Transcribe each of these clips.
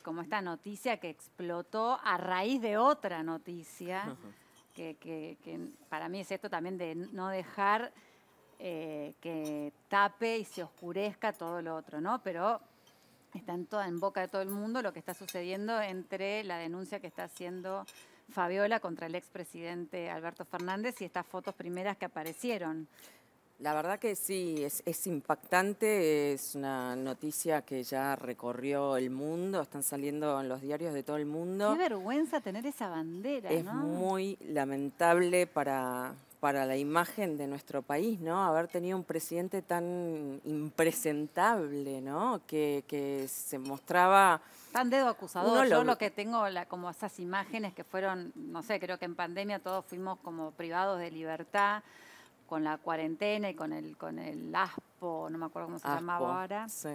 como esta noticia que explotó a raíz de otra noticia, que, para mí es esto también de no dejar eh, que tape y se oscurezca todo lo otro, ¿no? Pero está en boca de todo el mundo lo que está sucediendo entre la denuncia que está haciendo Fabiola contra el expresidente Alberto Fernández y estas fotos primeras que aparecieron la verdad que sí, es, impactante, es una noticia que ya recorrió el mundo, están saliendo en los diarios de todo el mundo. Qué vergüenza tener esa bandera. Es muy lamentable para, para la imagen de nuestro país, ¿no? Haber tenido un presidente tan impresentable, ¿no? Que, que se mostraba... Tan dedo acusador. Yo lo que tengo, la, como esas imágenes que fueron, no sé, creo que en pandemia todos fuimos como privados de libertad con la cuarentena y con el, con el ASPO, no me acuerdo cómo se llamaba ahora. Sí.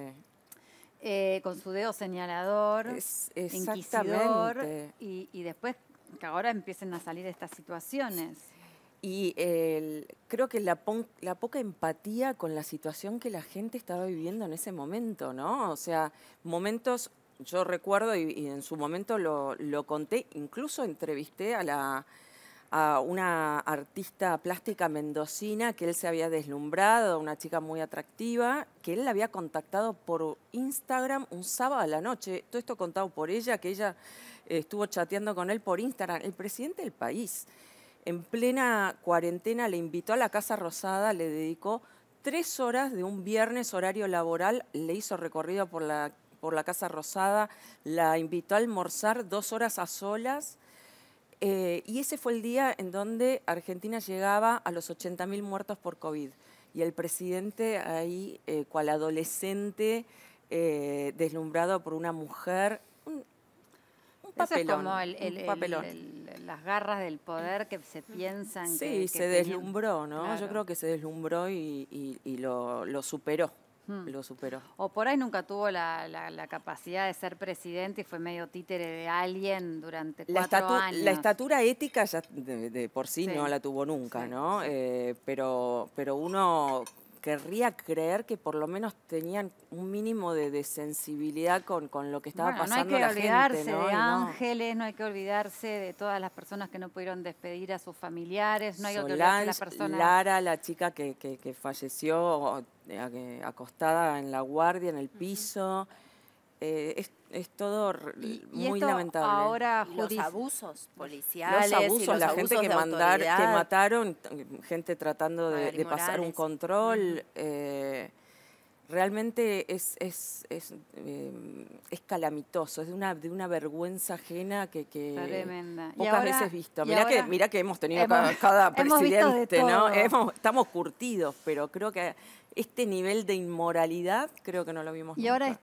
Eh, con su dedo señalador, es, y, después que ahora empiecen a salir estas situaciones. Y creo que la, poca empatía con la situación que la gente estaba viviendo en ese momento, ¿no? O sea, momentos, yo recuerdo y, y en su momento lo, lo conté, incluso entrevisté a la a una artista plástica mendocina que él se había deslumbrado, una chica muy atractiva, que él la había contactado por Instagram un sábado a la noche. Todo esto contado por ella, que ella eh, estuvo chateando con él por Instagram. El presidente del país, en plena cuarentena, le invitó a la Casa Rosada, le dedicó tres horas de un viernes horario laboral, le hizo recorrido por la, por la Casa Rosada, la invitó a almorzar dos horas a solas eh, y ese fue el día en donde Argentina llegaba a los 80.000 muertos por COVID. Y el presidente ahí, eh, cual adolescente, eh, deslumbrado por una mujer, un, papelón. como el, papelón. las garras del poder que se piensan. Sí, que, Sí, se deslumbró, ¿no? Yo creo que se deslumbró y, lo superó. Hmm. Lo superó. O por ahí nunca tuvo la, capacidad de ser presidente y fue medio títere de alguien durante la cuatro años. La estatura ética ya de, por sí, no la tuvo nunca, ¿no? Eh, pero, pero uno querría creer que por lo menos tenían un mínimo de, sensibilidad con, con, lo que estaba la pasando. No hay que olvidarse de ángeles, no hay que olvidarse de todas las personas que no pudieron despedir a sus familiares, no hay Solange, que olvidarse de las personas. Lara, la chica que, falleció eh, acostada en la guardia, en el piso. Eh, es, todo muy lamentable. Ahora los abusos policiales, los abusos, la gente que mandar, mataron, gente tratando de, pasar un control. Eh, realmente es es, eh, es, calamitoso, es de una, de una vergüenza ajena que, que pocas veces visto. Mirá, que, mira que hemos tenido cada, presidente, ¿no? estamos curtidos, pero creo que este nivel de inmoralidad creo que no lo vimos nunca.